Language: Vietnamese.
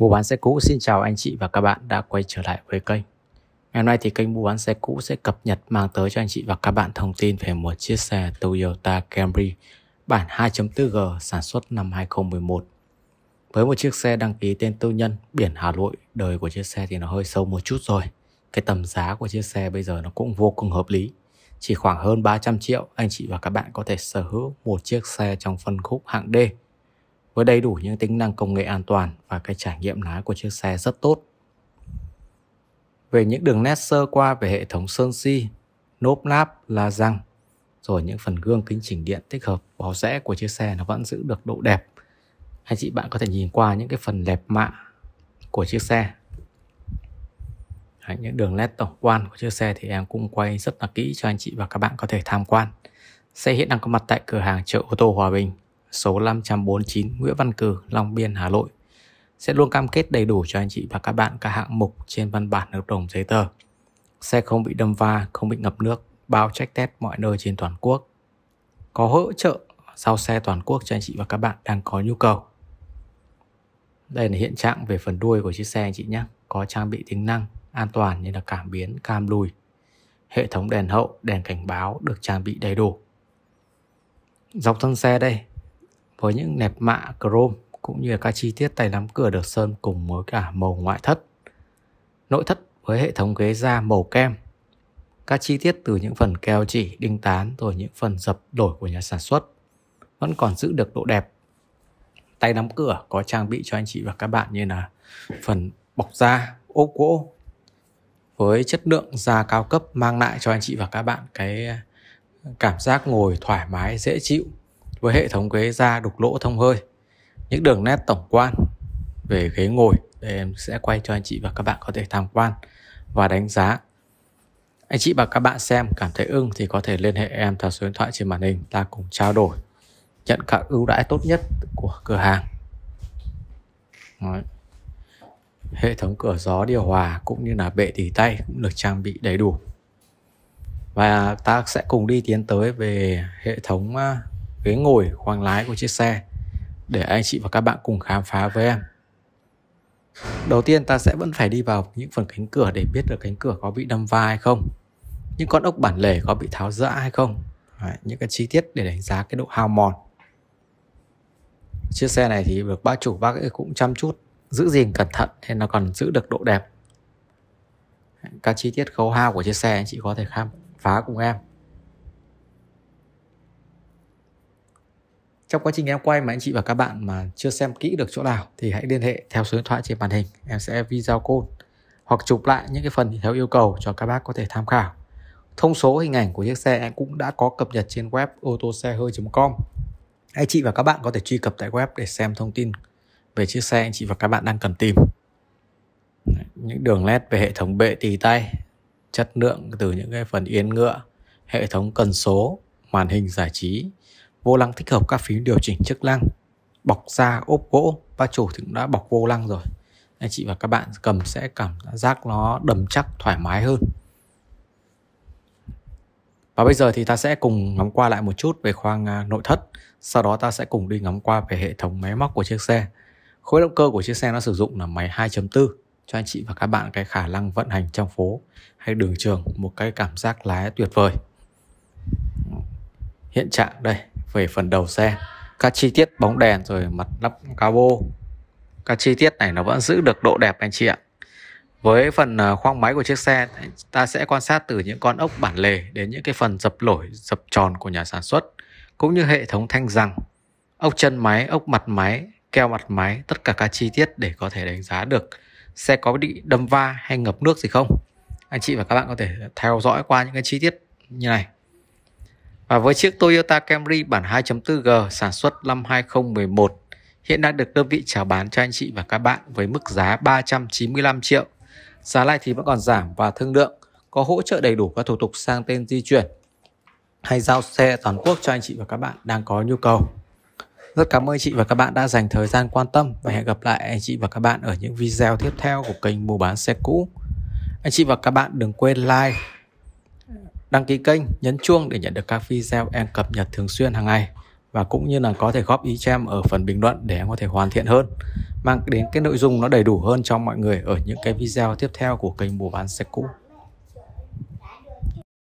Mua bán xe cũ xin chào anh chị và các bạn đã quay trở lại với kênh. Ngày hôm nay thì kênh mua bán xe cũ sẽ cập nhật mang tới cho anh chị và các bạn thông tin về một chiếc xe Toyota Camry bản 2.4G sản xuất năm 2011. Với một chiếc xe đăng ký tên tư nhân biển Hà Nội, đời của chiếc xe thì nó hơi sâu một chút rồi. Cái tầm giá của chiếc xe bây giờ nó cũng vô cùng hợp lý. Chỉ khoảng hơn 300 triệu, anh chị và các bạn có thể sở hữu một chiếc xe trong phân khúc hạng D với đầy đủ những tính năng công nghệ an toàn và cái trải nghiệm lái của chiếc xe rất tốt. Về những đường nét sơ qua về hệ thống sơn si, nốp láp, la răng, rồi những phần gương kính chỉnh điện tích hợp bó rẽ của chiếc xe nó vẫn giữ được độ đẹp. Anh chị bạn có thể nhìn qua những cái phần đẹp mạ của chiếc xe. Đấy, những đường nét tổng quan của chiếc xe thì em cũng quay rất là kỹ cho anh chị và các bạn có thể tham quan. Xe hiện đang có mặt tại cửa hàng chợ ô tô Hòa Bình, số 549 Nguyễn Văn Cử, Long Biên, Hà Nội sẽ luôn cam kết đầy đủ cho anh chị và các bạn các hạng mục trên văn bản hợp đồng giấy tờ. Xe không bị đâm va, không bị ngập nước, bao check test mọi nơi trên toàn quốc. Có hỗ trợ sau xe toàn quốc cho anh chị và các bạn đang có nhu cầu. Đây là hiện trạng về phần đuôi của chiếc xe anh chị nhé. Có trang bị tính năng an toàn như là cảm biến, cam lùi. Hệ thống đèn hậu, đèn cảnh báo được trang bị đầy đủ. Dọc thân xe đây với những nẹp mạ chrome cũng như các chi tiết tay nắm cửa được sơn cùng với cả màu ngoại thất. Nội thất với hệ thống ghế da màu kem. Các chi tiết từ những phần keo chỉ, đinh tán rồi những phần dập đổi của nhà sản xuất vẫn còn giữ được độ đẹp. Tay nắm cửa có trang bị cho anh chị và các bạn như là phần bọc da, ốp gỗ với chất lượng da cao cấp mang lại cho anh chị và các bạn cái cảm giác ngồi thoải mái dễ chịu với hệ thống ghế da đục lỗ thông hơi những đường nét tổng quan về ghế ngồi đây em sẽ quay cho anh chị và các bạn có thể tham quan và đánh giá anh chị và các bạn xem cảm thấy ưng thì có thể liên hệ em theo số điện thoại trên màn hình ta cùng trao đổi nhận các ưu đãi tốt nhất của cửa hàng Đấy. hệ thống cửa gió điều hòa cũng như là bệ tỉ tay cũng được trang bị đầy đủ và ta sẽ cùng đi tiến tới về hệ thống à, ghế ngồi khoang lái của chiếc xe để anh chị và các bạn cùng khám phá với em. Đầu tiên ta sẽ vẫn phải đi vào những phần cánh cửa để biết được cánh cửa có bị đâm vai hay không. Những con ốc bản lề có bị tháo dỡ hay không. Đấy, những cái chi tiết để đánh giá cái độ hao mòn. Chiếc xe này thì được ba chủ bác ấy cũng chăm chút giữ gìn cẩn thận nên nó còn giữ được độ đẹp. Các chi tiết khấu hao của chiếc xe anh chị có thể khám phá cùng em. trong quá trình em quay mà anh chị và các bạn mà chưa xem kỹ được chỗ nào thì hãy liên hệ theo số điện thoại trên màn hình em sẽ video call hoặc chụp lại những cái phần theo yêu cầu cho các bác có thể tham khảo thông số hình ảnh của chiếc xe em cũng đã có cập nhật trên web ô tô xe hơi com anh chị và các bạn có thể truy cập tại web để xem thông tin về chiếc xe anh chị và các bạn đang cần tìm những đường nét về hệ thống bệ tì tay chất lượng từ những cái phần yên ngựa hệ thống cần số màn hình giải trí vô lăng thích hợp các phím điều chỉnh chức năng bọc da ốp gỗ ba chủ thì cũng đã bọc vô lăng rồi anh chị và các bạn cầm sẽ cảm giác nó đầm chắc thoải mái hơn và bây giờ thì ta sẽ cùng ngắm qua lại một chút về khoang à, nội thất sau đó ta sẽ cùng đi ngắm qua về hệ thống máy móc của chiếc xe khối động cơ của chiếc xe nó sử dụng là máy 2.4 cho anh chị và các bạn cái khả năng vận hành trong phố hay đường trường một cái cảm giác lái tuyệt vời hiện trạng đây về phần đầu xe các chi tiết bóng đèn rồi mặt nắp cabo các chi tiết này nó vẫn giữ được độ đẹp anh chị ạ với phần à, khoang máy của chiếc xe ta sẽ quan sát từ những con ốc bản lề đến những cái phần dập lỗi dập tròn của nhà sản xuất cũng như hệ thống thanh răng ốc chân máy ốc mặt máy keo mặt máy tất cả các chi tiết để có thể đánh giá được xe có bị đâm va hay ngập nước gì không anh chị và các bạn có thể theo dõi qua những cái chi tiết như này và với chiếc Toyota Camry bản 2.4G sản xuất năm 2011 hiện đang được đơn vị chào bán cho anh chị và các bạn với mức giá 395 triệu. Giá này thì vẫn còn giảm và thương lượng, có hỗ trợ đầy đủ các thủ tục sang tên di chuyển hay giao xe toàn quốc cho anh chị và các bạn đang có nhu cầu. Rất cảm ơn chị và các bạn đã dành thời gian quan tâm và hẹn gặp lại anh chị và các bạn ở những video tiếp theo của kênh Mua bán xe cũ. Anh chị và các bạn đừng quên like đăng ký kênh, nhấn chuông để nhận được các video em cập nhật thường xuyên hàng ngày và cũng như là có thể góp ý cho em ở phần bình luận để em có thể hoàn thiện hơn mang đến cái nội dung nó đầy đủ hơn cho mọi người ở những cái video tiếp theo của kênh mua bán xe cũ